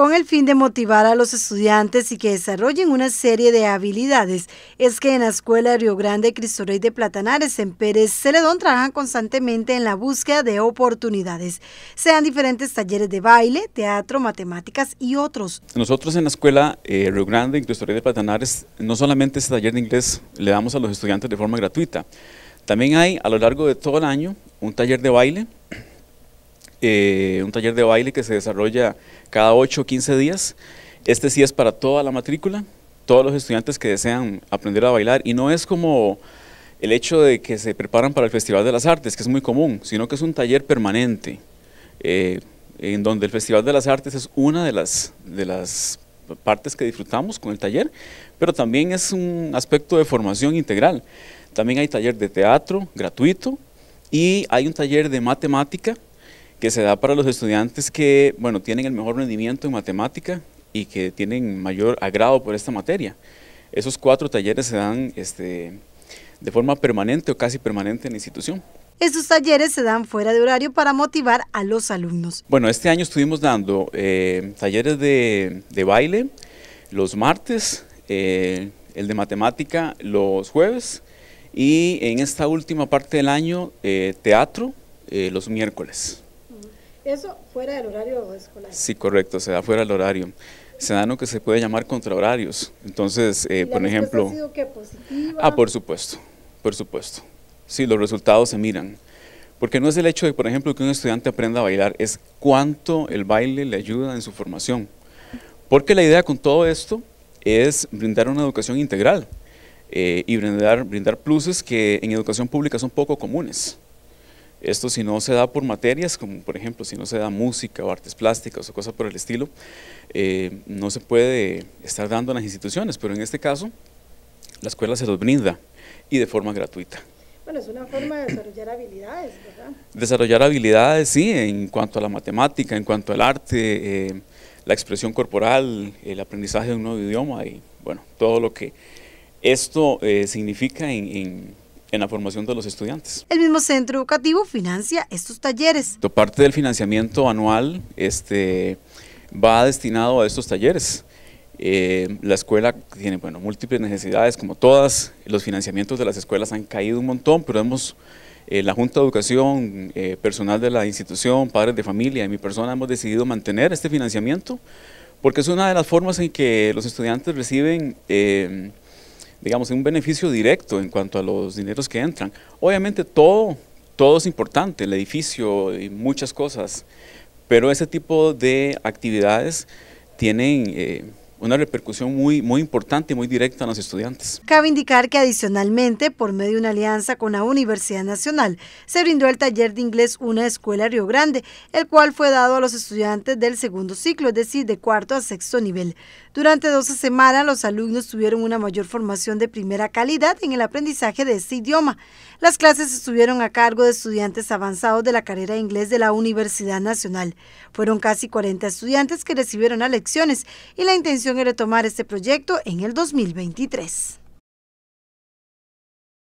con el fin de motivar a los estudiantes y que desarrollen una serie de habilidades. Es que en la Escuela Rio Río Grande Cristo Rey de Platanares en Pérez Celedón trabajan constantemente en la búsqueda de oportunidades, sean diferentes talleres de baile, teatro, matemáticas y otros. Nosotros en la Escuela Rio eh, Río Grande Cristo Rey de Platanares no solamente ese taller de inglés le damos a los estudiantes de forma gratuita, también hay a lo largo de todo el año un taller de baile, eh, un taller de baile que se desarrolla cada 8 o 15 días. Este sí es para toda la matrícula, todos los estudiantes que desean aprender a bailar y no es como el hecho de que se preparan para el Festival de las Artes, que es muy común, sino que es un taller permanente, eh, en donde el Festival de las Artes es una de las, de las partes que disfrutamos con el taller, pero también es un aspecto de formación integral. También hay taller de teatro gratuito y hay un taller de matemática que se da para los estudiantes que, bueno, tienen el mejor rendimiento en matemática y que tienen mayor agrado por esta materia. Esos cuatro talleres se dan este, de forma permanente o casi permanente en la institución. Esos talleres se dan fuera de horario para motivar a los alumnos. Bueno, este año estuvimos dando eh, talleres de, baile los martes, eh, el de matemática los jueves y en esta última parte del año eh, teatro los miércoles. Eso fuera del horario escolar. Sí, correcto, se da fuera del horario. Se da lo que se puede llamar contrahorarios. Entonces, eh, por ejemplo... Ha positiva? Ah, por supuesto, por supuesto. Sí, los resultados se miran. Porque no es el hecho de, por ejemplo, que un estudiante aprenda a bailar, es cuánto el baile le ayuda en su formación. Porque la idea con todo esto es brindar una educación integral eh, y brindar, brindar pluses que en educación pública son poco comunes. Esto si no se da por materias, como por ejemplo si no se da música o artes plásticas o cosas por el estilo, eh, no se puede estar dando en las instituciones, pero en este caso la escuela se los brinda y de forma gratuita. Bueno, es una forma de desarrollar habilidades, ¿verdad? Desarrollar habilidades, sí, en cuanto a la matemática, en cuanto al arte, eh, la expresión corporal, el aprendizaje de un nuevo idioma y bueno, todo lo que esto eh, significa en, en en la formación de los estudiantes. El mismo centro educativo financia estos talleres. Parte del financiamiento anual este, va destinado a estos talleres. Eh, la escuela tiene bueno, múltiples necesidades como todas, los financiamientos de las escuelas han caído un montón, pero hemos, eh, la Junta de Educación, eh, personal de la institución, padres de familia y mi persona hemos decidido mantener este financiamiento porque es una de las formas en que los estudiantes reciben digamos, un beneficio directo en cuanto a los dineros que entran. Obviamente todo, todo es importante, el edificio y muchas cosas, pero ese tipo de actividades tienen... Eh, una repercusión muy, muy importante y muy directa a los estudiantes. Cabe indicar que adicionalmente, por medio de una alianza con la Universidad Nacional, se brindó el taller de inglés Una Escuela Río Grande, el cual fue dado a los estudiantes del segundo ciclo, es decir, de cuarto a sexto nivel. Durante 12 semanas, los alumnos tuvieron una mayor formación de primera calidad en el aprendizaje de este idioma. Las clases estuvieron a cargo de estudiantes avanzados de la carrera de inglés de la Universidad Nacional. Fueron casi 40 estudiantes que recibieron a lecciones y la intención en retomar tomar este proyecto en el 2023.